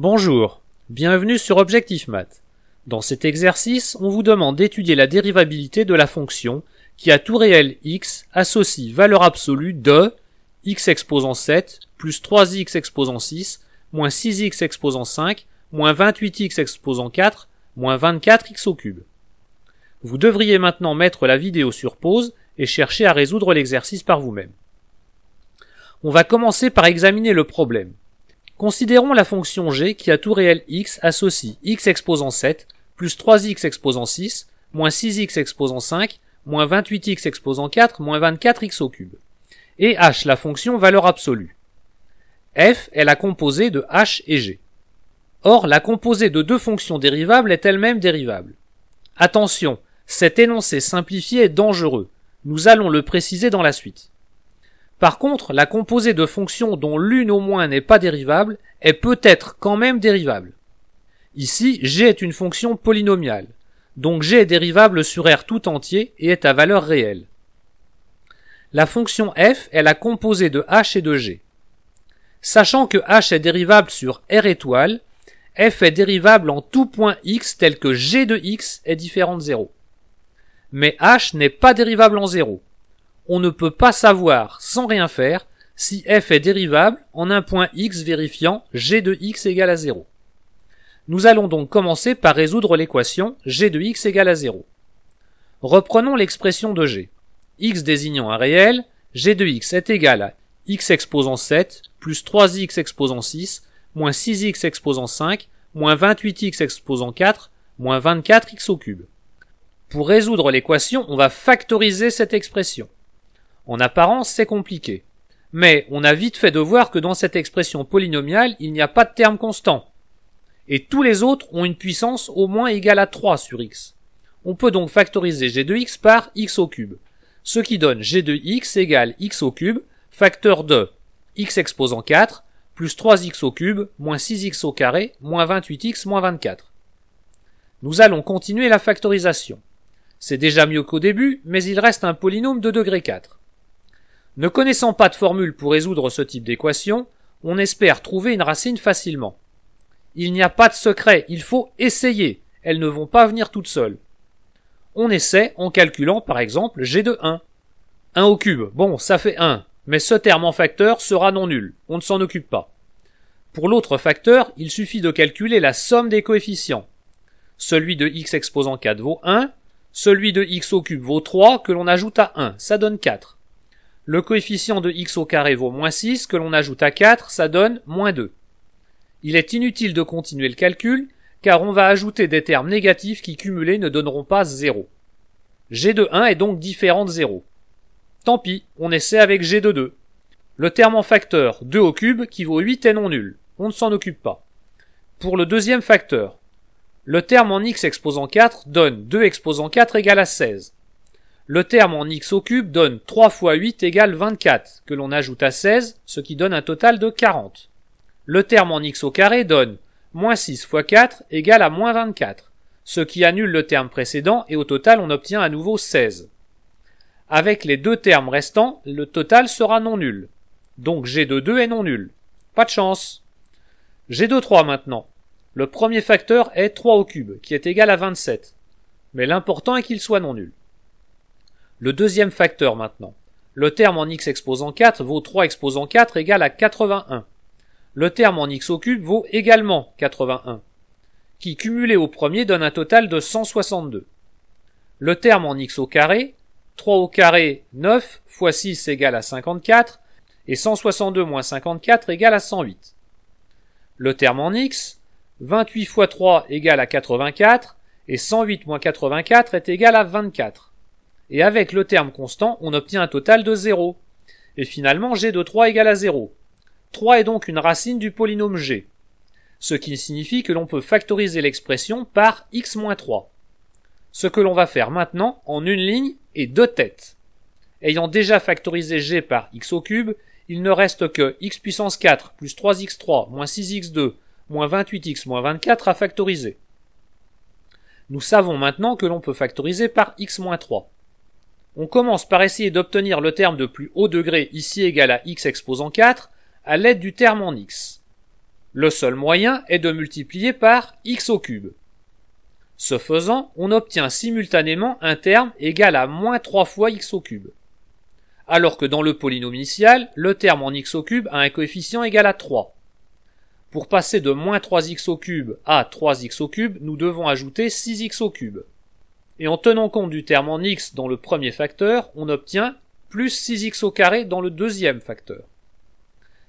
Bonjour, bienvenue sur Objectif Math. Dans cet exercice, on vous demande d'étudier la dérivabilité de la fonction qui à tout réel x associe valeur absolue de x exposant 7 plus 3x exposant 6 moins 6x exposant 5 moins 28x exposant 4 moins 24x au cube. Vous devriez maintenant mettre la vidéo sur pause et chercher à résoudre l'exercice par vous-même. On va commencer par examiner le problème. Considérons la fonction g qui à tout réel x associe x exposant 7 plus 3x exposant 6 moins 6x exposant 5 moins 28x exposant 4 moins 24x au cube. Et h, la fonction valeur absolue. f est la composée de h et g. Or, la composée de deux fonctions dérivables est elle-même dérivable. Attention, cet énoncé simplifié est dangereux. Nous allons le préciser dans la suite. Par contre, la composée de fonctions dont l'une au moins n'est pas dérivable est peut-être quand même dérivable. Ici, g est une fonction polynomiale, donc g est dérivable sur R tout entier et est à valeur réelle. La fonction f est la composée de h et de g. Sachant que h est dérivable sur R étoile, f est dérivable en tout point x tel que g de x est différent de 0. Mais h n'est pas dérivable en 0 on ne peut pas savoir, sans rien faire, si f est dérivable en un point x vérifiant g de x égale à 0. Nous allons donc commencer par résoudre l'équation g de x égale à 0. Reprenons l'expression de g. x désignant un réel, g de x est égal à x exposant 7 plus 3x exposant 6 moins 6x exposant 5 moins 28x exposant 4 moins 24x au cube. Pour résoudre l'équation, on va factoriser cette expression. En apparence, c'est compliqué. Mais on a vite fait de voir que dans cette expression polynomiale, il n'y a pas de terme constant. Et tous les autres ont une puissance au moins égale à 3 sur x. On peut donc factoriser g de x par x au cube, ce qui donne g de x égale x au cube, facteur de x exposant 4, plus 3x au cube, moins 6x au carré, moins 28x, moins 24. Nous allons continuer la factorisation. C'est déjà mieux qu'au début, mais il reste un polynôme de degré 4. Ne connaissant pas de formule pour résoudre ce type d'équation, on espère trouver une racine facilement. Il n'y a pas de secret, il faut essayer, elles ne vont pas venir toutes seules. On essaie en calculant par exemple g de 1. 1 au cube, bon, ça fait 1, mais ce terme en facteur sera non nul, on ne s'en occupe pas. Pour l'autre facteur, il suffit de calculer la somme des coefficients. Celui de x exposant 4 vaut 1, celui de x au cube vaut 3 que l'on ajoute à 1, ça donne 4. Le coefficient de x au carré vaut moins 6, que l'on ajoute à 4, ça donne moins 2. Il est inutile de continuer le calcul, car on va ajouter des termes négatifs qui cumulés ne donneront pas 0. g de 1 est donc différent de 0. Tant pis, on essaie avec g de 2. Le terme en facteur 2 au cube qui vaut 8 est non nul, on ne s'en occupe pas. Pour le deuxième facteur, le terme en x exposant 4 donne 2 exposant 4 égale à 16. Le terme en x au cube donne 3 fois 8 égale 24, que l'on ajoute à 16, ce qui donne un total de 40. Le terme en x au carré donne moins 6 fois 4 égale à moins 24, ce qui annule le terme précédent et au total on obtient à nouveau 16. Avec les deux termes restants, le total sera non nul. Donc g de 2 est non nul. Pas de chance. g de 3 maintenant. Le premier facteur est 3 au cube, qui est égal à 27. Mais l'important est qu'il soit non nul. Le deuxième facteur maintenant. Le terme en x exposant 4 vaut 3 exposant 4 égale à 81. Le terme en x au cube vaut également 81, qui cumulé au premier donne un total de 162. Le terme en x au carré, 3 au carré, 9 fois 6 égale à 54, et 162 moins 54 égale à 108. Le terme en x, 28 fois 3 égale à 84, et 108 moins 84 est égal à 24 et avec le terme constant, on obtient un total de 0. Et finalement, g de 3 égale à 0. 3 est donc une racine du polynôme g, ce qui signifie que l'on peut factoriser l'expression par x-3. Ce que l'on va faire maintenant en une ligne et deux têtes. Ayant déjà factorisé g par x au cube, il ne reste que x puissance 4 plus 3x3 moins 6x2 moins 28x moins 24 à factoriser. Nous savons maintenant que l'on peut factoriser par x-3. On commence par essayer d'obtenir le terme de plus haut degré ici égal à x exposant 4 à l'aide du terme en x. Le seul moyen est de multiplier par x au cube. Ce faisant, on obtient simultanément un terme égal à moins 3 fois x au cube. Alors que dans le polynôme initial, le terme en x au cube a un coefficient égal à 3. Pour passer de moins 3x au cube à 3x au cube, nous devons ajouter 6x au cube et en tenant compte du terme en x dans le premier facteur, on obtient plus 6x au carré dans le deuxième facteur.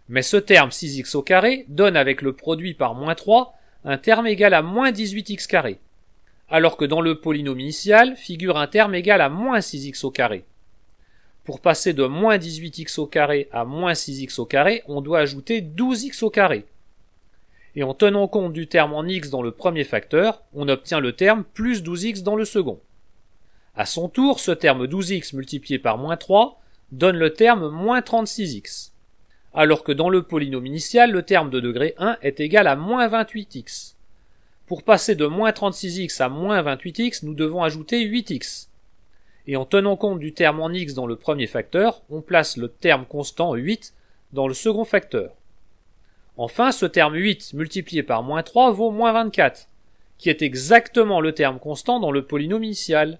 Mais ce terme 6x au carré donne avec le produit par moins 3 un terme égal à moins 18x carré, alors que dans le polynôme initial figure un terme égal à moins 6x au carré. Pour passer de moins 18x au carré à moins 6x au carré, on doit ajouter 12x au carré, et en tenant compte du terme en x dans le premier facteur, on obtient le terme plus 12x dans le second. À son tour, ce terme 12x multiplié par moins 3 donne le terme moins 36x, alors que dans le polynôme initial, le terme de degré 1 est égal à moins 28x. Pour passer de moins 36x à moins 28x, nous devons ajouter 8x. Et en tenant compte du terme en x dans le premier facteur, on place le terme constant 8 dans le second facteur. Enfin, ce terme 8 multiplié par moins 3 vaut moins 24, qui est exactement le terme constant dans le polynôme initial.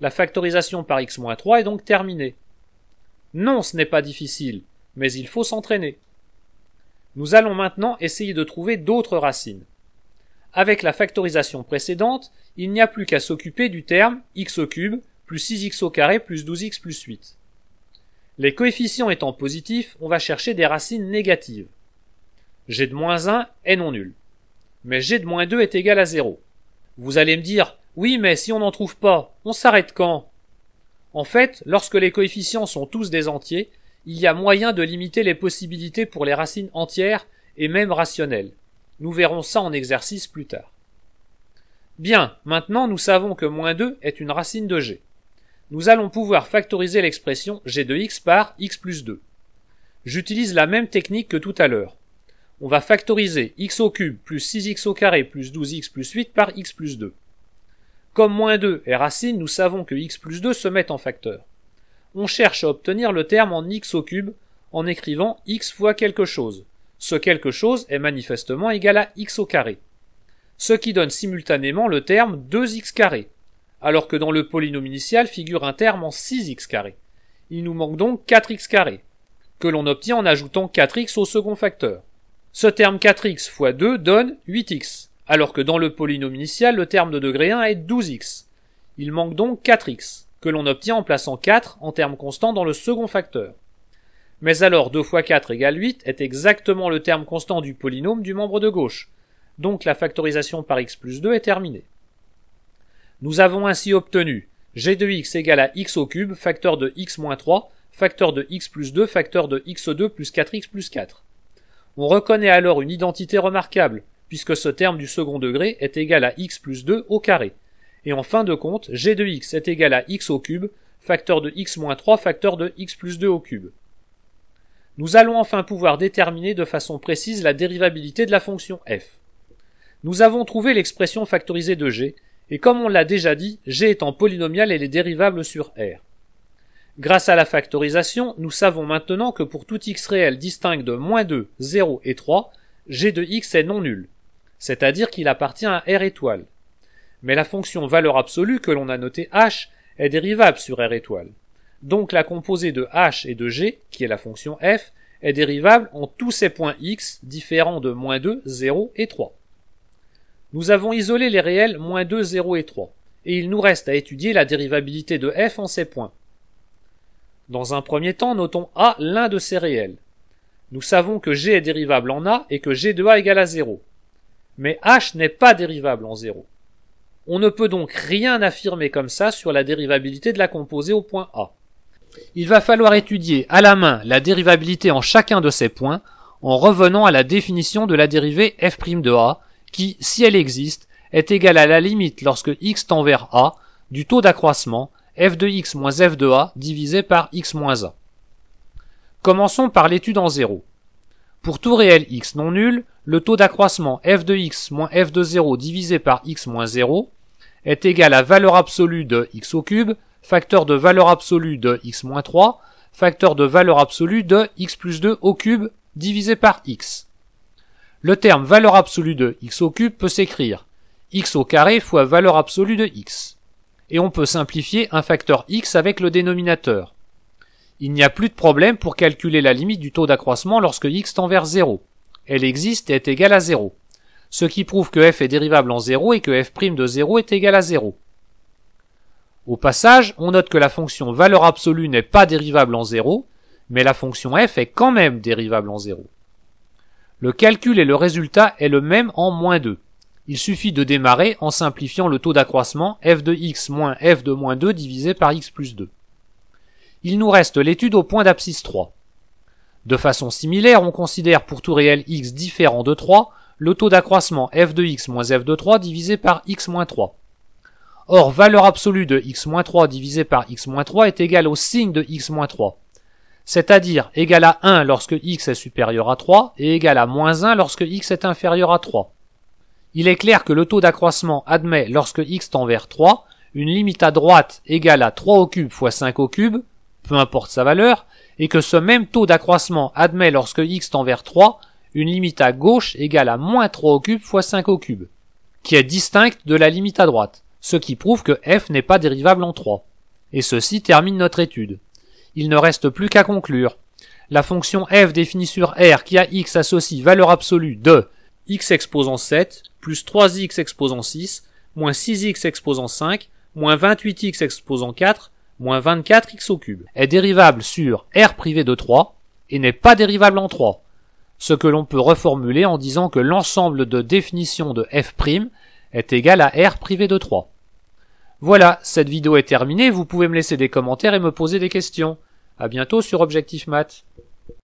La factorisation par x-3 est donc terminée. Non, ce n'est pas difficile, mais il faut s'entraîner. Nous allons maintenant essayer de trouver d'autres racines. Avec la factorisation précédente, il n'y a plus qu'à s'occuper du terme x au cube plus 6x au carré plus 12x plus 8. Les coefficients étant positifs, on va chercher des racines négatives g de moins 1 est non nul. Mais g de moins 2 est égal à 0. Vous allez me dire, oui, mais si on n'en trouve pas, on s'arrête quand En fait, lorsque les coefficients sont tous des entiers, il y a moyen de limiter les possibilités pour les racines entières et même rationnelles. Nous verrons ça en exercice plus tard. Bien, maintenant nous savons que moins 2 est une racine de g. Nous allons pouvoir factoriser l'expression g de x par x plus 2. J'utilise la même technique que tout à l'heure on va factoriser x au cube plus 6x au carré plus 12x plus 8 par x plus 2. Comme moins 2 est racine, nous savons que x plus 2 se met en facteur. On cherche à obtenir le terme en x au cube en écrivant x fois quelque chose. Ce quelque chose est manifestement égal à x au carré. Ce qui donne simultanément le terme 2x carré, alors que dans le polynôme initial figure un terme en 6x carré. Il nous manque donc 4x carré, que l'on obtient en ajoutant 4x au second facteur. Ce terme 4x fois 2 donne 8x, alors que dans le polynôme initial, le terme de degré 1 est 12x. Il manque donc 4x, que l'on obtient en plaçant 4 en termes constants dans le second facteur. Mais alors 2 fois 4 égale 8 est exactement le terme constant du polynôme du membre de gauche, donc la factorisation par x plus 2 est terminée. Nous avons ainsi obtenu g de x égale à x au cube, facteur de x moins 3, facteur de x plus 2, facteur de x2 plus 4x plus 4. On reconnaît alors une identité remarquable, puisque ce terme du second degré est égal à x plus 2 au carré. Et en fin de compte, g de x est égal à x au cube, facteur de x moins 3, facteur de x plus 2 au cube. Nous allons enfin pouvoir déterminer de façon précise la dérivabilité de la fonction f. Nous avons trouvé l'expression factorisée de g, et comme on l'a déjà dit, g étant polynomial, elle est dérivable sur R. Grâce à la factorisation, nous savons maintenant que pour tout x réel distinct de moins 2, 0 et 3, g de x est non nul, c'est-à-dire qu'il appartient à r étoile. Mais la fonction valeur absolue que l'on a notée h est dérivable sur r étoile. Donc la composée de h et de g, qui est la fonction f, est dérivable en tous ces points x différents de moins 2, 0 et 3. Nous avons isolé les réels moins 2, 0 et 3, et il nous reste à étudier la dérivabilité de f en ces points. Dans un premier temps, notons A l'un de ces réels. Nous savons que G est dérivable en A et que G de A égale à 0. Mais H n'est pas dérivable en 0. On ne peut donc rien affirmer comme ça sur la dérivabilité de la composée au point A. Il va falloir étudier à la main la dérivabilité en chacun de ces points en revenant à la définition de la dérivée f' de A qui, si elle existe, est égale à la limite lorsque x tend vers A du taux d'accroissement f de x moins f de a divisé par x moins a. Commençons par l'étude en zéro. Pour tout réel x non nul, le taux d'accroissement f de x moins f de 0 divisé par x moins 0 est égal à valeur absolue de x au cube, facteur de valeur absolue de x moins 3, facteur de valeur absolue de x plus 2 au cube divisé par x. Le terme valeur absolue de x au cube peut s'écrire x au carré fois valeur absolue de x et on peut simplifier un facteur x avec le dénominateur. Il n'y a plus de problème pour calculer la limite du taux d'accroissement lorsque x tend vers 0. Elle existe et est égale à 0. Ce qui prouve que f est dérivable en 0 et que f' de 0 est égal à 0. Au passage, on note que la fonction valeur absolue n'est pas dérivable en 0, mais la fonction f est quand même dérivable en 0. Le calcul et le résultat est le même en moins 2. Il suffit de démarrer en simplifiant le taux d'accroissement f de x moins f de moins 2 divisé par x plus 2. Il nous reste l'étude au point d'abscisse 3. De façon similaire, on considère pour tout réel x différent de 3 le taux d'accroissement f de x moins f de 3 divisé par x moins 3. Or, valeur absolue de x moins 3 divisé par x moins 3 est égale au signe de x moins 3, c'est-à-dire égale à 1 lorsque x est supérieur à 3 et égale à moins 1 lorsque x est inférieur à 3. Il est clair que le taux d'accroissement admet, lorsque x tend vers 3, une limite à droite égale à 3 au cube fois 5 au cube, peu importe sa valeur, et que ce même taux d'accroissement admet, lorsque x tend vers 3, une limite à gauche égale à moins 3 au cube fois 5 au cube, qui est distincte de la limite à droite, ce qui prouve que f n'est pas dérivable en 3. Et ceci termine notre étude. Il ne reste plus qu'à conclure. La fonction f définie sur R qui a x associe valeur absolue de x exposant 7 plus 3x exposant 6, moins 6x exposant 5, moins 28x exposant 4, moins 24x au cube, est dérivable sur R privé de 3 et n'est pas dérivable en 3, ce que l'on peut reformuler en disant que l'ensemble de définition de f' est égal à R privé de 3. Voilà, cette vidéo est terminée, vous pouvez me laisser des commentaires et me poser des questions. A bientôt sur Objectif Math.